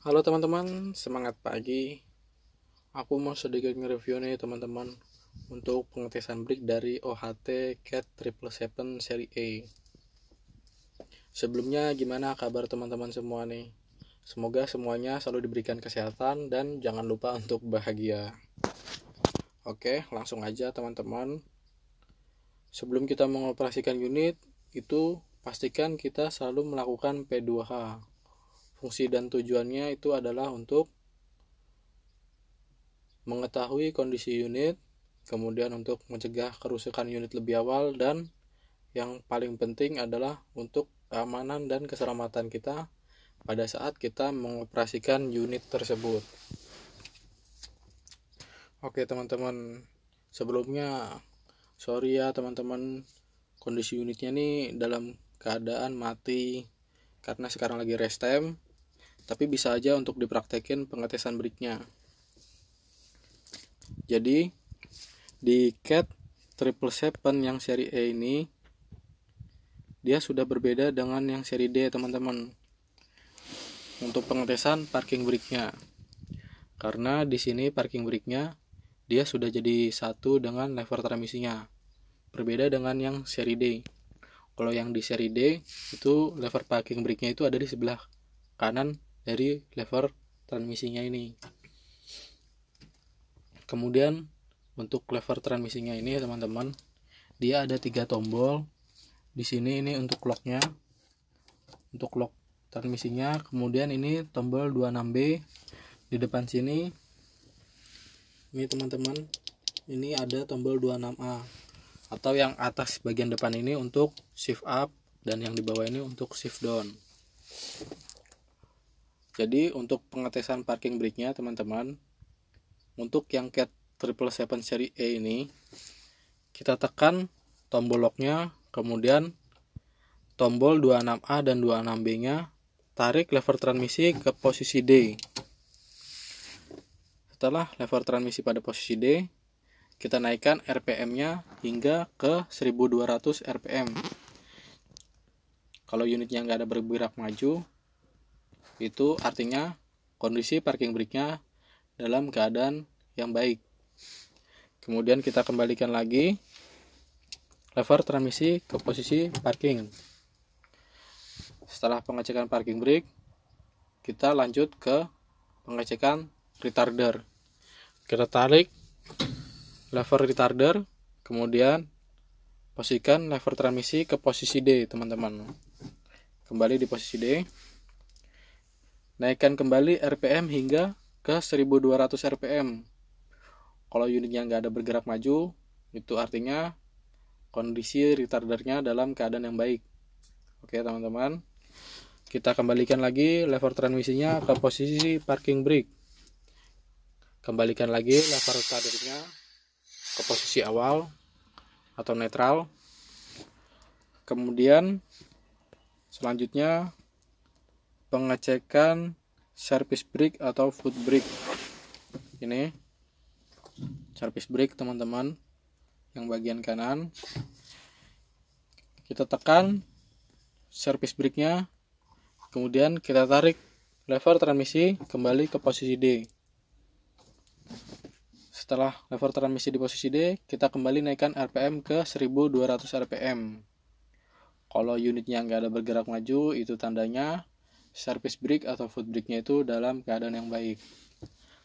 Halo teman-teman, semangat pagi. Aku mau sedikit nge-review nih teman-teman untuk pengetesan break dari OHT Cat 777 seri A. Sebelumnya gimana kabar teman-teman semua nih? Semoga semuanya selalu diberikan kesehatan dan jangan lupa untuk bahagia. Oke, langsung aja teman-teman. Sebelum kita mengoperasikan unit, itu pastikan kita selalu melakukan P2H Fungsi dan tujuannya itu adalah untuk mengetahui kondisi unit, kemudian untuk mencegah kerusakan unit lebih awal dan yang paling penting adalah untuk keamanan dan keselamatan kita pada saat kita mengoperasikan unit tersebut. Oke teman-teman, sebelumnya sorry ya teman-teman kondisi unitnya nih dalam keadaan mati karena sekarang lagi rest time tapi bisa aja untuk dipraktekin pengetesan breaknya Jadi, di cat triple seven yang seri E ini, dia sudah berbeda dengan yang seri D, teman-teman. Untuk pengetesan parking brake Karena di sini parking brake dia sudah jadi satu dengan lever transmisinya. Berbeda dengan yang seri D. Kalau yang di seri D, itu lever parking brake itu ada di sebelah kanan dari lever transmisinya ini kemudian untuk lever transmisinya ini teman-teman dia ada tiga tombol di sini ini untuk locknya untuk lock transmisinya kemudian ini tombol 26B di depan sini ini teman-teman ini ada tombol 26A atau yang atas bagian depan ini untuk shift up dan yang di bawah ini untuk shift down jadi untuk pengetesan parking brake-nya teman-teman, untuk yang CAT 777 seri E ini, kita tekan tombol lock-nya kemudian tombol 26A dan 26B-nya, tarik lever transmisi ke posisi D. Setelah lever transmisi pada posisi D, kita naikkan RPM-nya hingga ke 1200 RPM. Kalau unitnya nggak ada bergerak maju, itu artinya kondisi parking brake-nya dalam keadaan yang baik. Kemudian kita kembalikan lagi lever transmisi ke posisi parking. Setelah pengecekan parking brake, kita lanjut ke pengecekan retarder. Kita tarik lever retarder, kemudian posisikan lever transmisi ke posisi D, teman-teman. Kembali di posisi D. Naikkan kembali RPM hingga ke 1200 RPM. Kalau unitnya nggak ada bergerak maju, itu artinya kondisi retardernya dalam keadaan yang baik. Oke teman-teman, kita kembalikan lagi lever transmisinya ke posisi parking brake. Kembalikan lagi lever retardernya ke posisi awal atau netral. Kemudian selanjutnya pengecekan service brake atau foot brake ini service brake teman-teman yang bagian kanan kita tekan service brake-nya kemudian kita tarik lever transmisi kembali ke posisi D setelah lever transmisi di posisi D kita kembali naikkan RPM ke 1200 RPM kalau unitnya nggak ada bergerak maju itu tandanya service brake atau foot brake-nya itu dalam keadaan yang baik.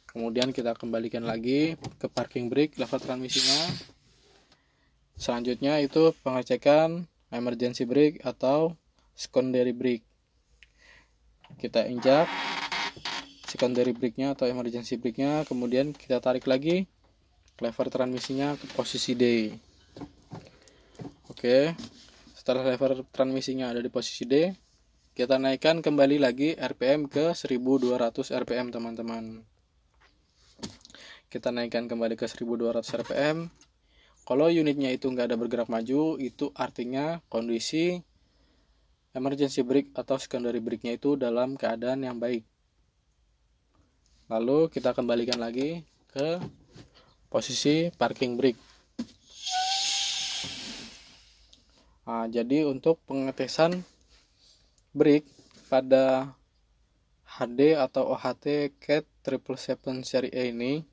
Kemudian kita kembalikan lagi ke parking brake level transmisinya. Selanjutnya itu pengecekan emergency brake atau secondary brake. Kita injak secondary brake-nya atau emergency brake-nya, kemudian kita tarik lagi lever transmisinya ke posisi D. Oke. Setelah lever transmisinya ada di posisi D, kita naikkan kembali lagi RPM ke 1200 RPM teman-teman. Kita naikkan kembali ke 1200 RPM. Kalau unitnya itu nggak ada bergerak maju, itu artinya kondisi emergency brake atau secondary brake-nya itu dalam keadaan yang baik. Lalu kita kembalikan lagi ke posisi parking brake. Nah, jadi untuk pengetesan break pada HD atau OHT CAT 777 seri E ini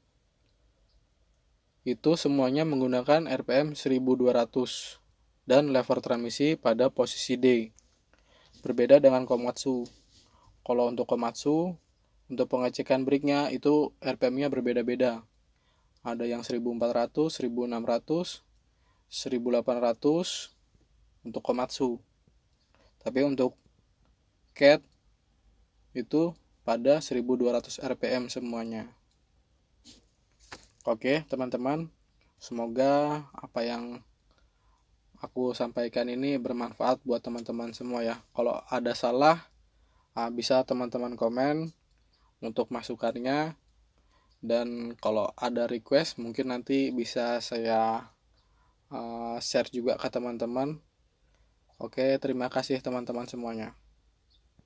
itu semuanya menggunakan RPM 1200 dan lever transmisi pada posisi D. Berbeda dengan Komatsu. Kalau untuk Komatsu, untuk pengecekan breaknya itu RPM-nya berbeda-beda. Ada yang 1400, 1600, 1800 untuk Komatsu. Tapi untuk cat itu pada 1200 rpm semuanya oke teman-teman semoga apa yang aku sampaikan ini bermanfaat buat teman-teman semua ya kalau ada salah ah, bisa teman-teman komen untuk masukannya dan kalau ada request mungkin nanti bisa saya ah, share juga ke teman-teman oke terima kasih teman-teman semuanya